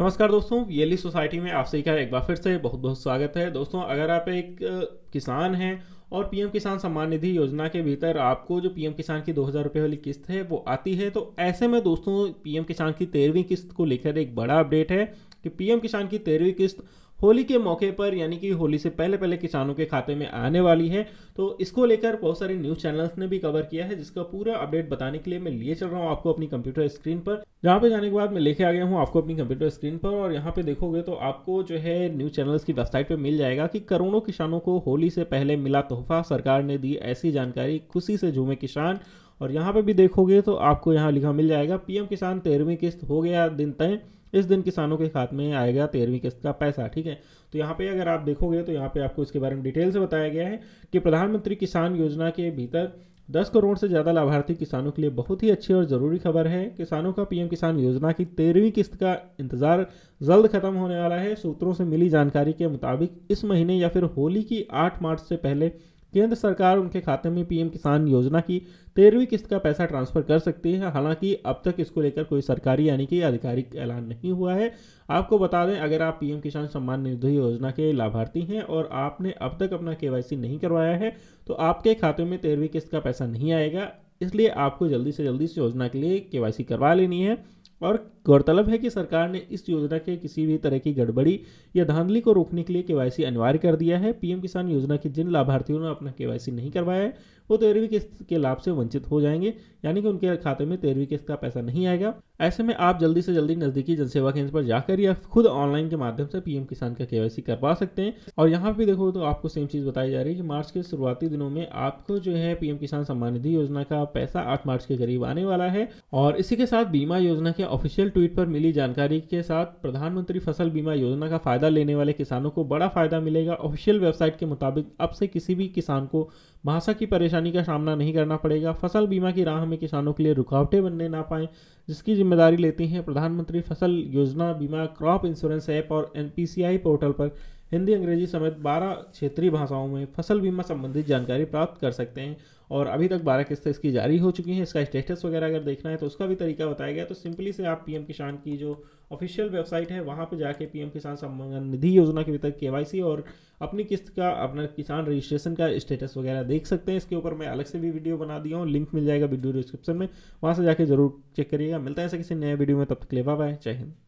नमस्कार दोस्तों येली सोसाइटी में आप सभी का एक बार फिर से बहुत बहुत स्वागत है दोस्तों अगर आप एक किसान हैं और पीएम किसान सम्मान निधि योजना के भीतर आपको जो पीएम किसान की दो हज़ार रुपये वाली किस्त है वो आती है तो ऐसे में दोस्तों पीएम किसान की तेरहवीं किस्त को लेकर एक बड़ा अपडेट है कि पीएम किसान की तेरहवीं किस्त होली के मौके पर यानी कि होली से पहले पहले किसानों के खाते में आने वाली है तो इसको लेकर बहुत सारे न्यूज़ चैनल्स ने भी कवर किया है जिसका पूरा अपडेट बताने के लिए मैं लिए चल रहा हूँ आपको अपनी कंप्यूटर स्क्रीन पर जहाँ पे जाने के बाद मैं लेके आ गया हूँ आपको अपनी कंप्यूटर स्क्रीन पर और यहाँ पे देखोगे तो आपको जो है न्यूज़ चैनल्स की वेबसाइट पर मिल जाएगा कि करोड़ों किसानों को होली से पहले मिला तोहफा सरकार ने दी ऐसी जानकारी खुशी से झूमे किसान और यहाँ पर भी देखोगे तो आपको यहाँ लिखा मिल जाएगा पीएम किसान तेरहवीं किस्त हो गया दिन तय इस दिन किसानों के खाते में आएगा तेरहवीं किस्त का पैसा ठीक है तो यहाँ पे अगर आप देखोगे तो यहाँ पे आपको इसके बारे में डिटेल से बताया गया है कि प्रधानमंत्री किसान योजना के भीतर दस करोड़ से ज़्यादा लाभार्थी किसानों के लिए बहुत ही अच्छी और ज़रूरी खबर है किसानों का पीएम किसान योजना की तेरहवीं किस्त का इंतज़ार जल्द खत्म होने वाला है सूत्रों से मिली जानकारी के मुताबिक इस महीने या फिर होली की आठ मार्च से पहले केंद्र सरकार उनके खाते में पीएम किसान योजना की तेरहवीं किस्त का पैसा ट्रांसफर कर सकती है हालांकि अब तक इसको लेकर कोई सरकारी यानी कि आधिकारिक ऐलान नहीं हुआ है आपको बता दें अगर आप पीएम किसान सम्मान निधि योजना के लाभार्थी हैं और आपने अब तक अपना के नहीं करवाया है तो आपके खाते में तेरहवीं किस्त का पैसा नहीं आएगा इसलिए आपको जल्दी से जल्दी इस योजना के लिए के करवा लेनी है और गौरतलब है कि सरकार ने इस योजना के किसी भी तरह की गड़बड़ी या धांधली को रोकने के लिए केवाईसी अनिवार्य कर दिया है पीएम किसान योजना के जिन लाभार्थियों ने अपना केवाईसी नहीं करवाया है वो तेरहवीं किस्त के लाभ से वंचित हो जाएंगे यानी कि उनके खाते में तेरहवीं किस्त का पैसा नहीं आएगा ऐसे में आप जल्दी से जल्दी नज़दीकी जनसेवा केंद्र पर जाकर या खुद ऑनलाइन के माध्यम से पीएम किसान का केवाईसी करवा सकते हैं और यहाँ पे देखो तो आपको सेम चीज़ बताई जा रही है कि मार्च के शुरुआती दिनों में आपको जो है पीएम किसान सम्मान निधि योजना का पैसा आठ मार्च के करीब आने वाला है और इसी के साथ बीमा योजना के ऑफिशियल ट्वीट पर मिली जानकारी के साथ प्रधानमंत्री फसल बीमा योजना का फायदा लेने वाले किसानों को बड़ा फायदा मिलेगा ऑफिशियल वेबसाइट के मुताबिक अब से किसी भी किसान को भाषा की परेशानी का सामना नहीं करना पड़ेगा फसल बीमा की राह में किसानों के लिए रुकावटें बनने ना पाए जिसकी जिम्मेदारी लेती हैं प्रधानमंत्री फसल योजना बीमा क्रॉप इंश्योरेंस ऐप और एनपीसीआई पोर्टल पर हिंदी अंग्रेजी समेत 12 क्षेत्रीय भाषाओं में फसल बीमा संबंधित जानकारी प्राप्त कर सकते हैं और अभी तक 12 किस्त इसकी जारी हो चुकी हैं इसका स्टेटस वगैरह अगर देखना है तो उसका भी तरीका बताया गया तो सिंपली से आप पीएम किसान की जो ऑफिशियल वेबसाइट है वहाँ पर जाके पी किसान सम्मान निधि योजना के भीतर के और अपनी किस्त का अपना किसान रजिस्ट्रेशन का स्टेटस वगैरह देख सकते हैं इसके ऊपर मैं अलग से भी वीडियो बना दिया हूँ लिंक मिल जाएगा वीडियो डिस्क्रिप्शन में वहाँ से जाके जरूर चेक करिएगा मिलता है ऐसे किसी नए वीडियो में तब तक ले बाय जय हिंद